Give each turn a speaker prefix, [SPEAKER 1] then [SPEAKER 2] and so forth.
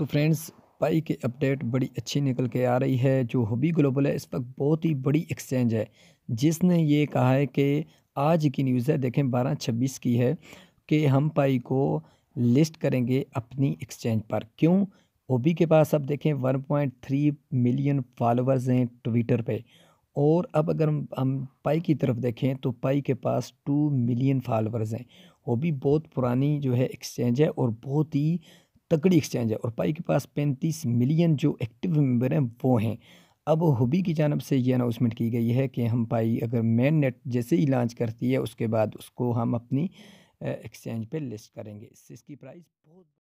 [SPEAKER 1] तो फ्रेंड्स पाई की अपडेट बड़ी अच्छी निकल के आ रही है जो हबी ग्लोबल है इस वक्त बहुत ही बड़ी एक्सचेंज है जिसने ये कहा है कि आज की न्यूज़ है देखें बारह छब्बीस की है कि हम पाई को लिस्ट करेंगे अपनी एक्सचेंज पर क्यों ओबी के पास अब देखें 1.3 मिलियन फॉलोअर्स हैं ट्विटर पे और अब अगर हम पाई की तरफ देखें तो पाई के पास 2 मिलियन फॉलोअर्स हैं ओबी बहुत पुरानी जो है एक्सचेंज है और बहुत ही तकड़ी एक्सचेंज है और पाई के पास पैंतीस मिलियन जो एक्टिव मेम्बर हैं वो हैं अब हुबी की जानब से ये अनाउंसमेंट की गई है कि हम पाई अगर मेन नेट जैसे ही लॉन्च करती है उसके बाद उसको हम अपनी
[SPEAKER 2] एक्सचेंज पे लिस्ट करेंगे इससे इसकी प्राइस बहुत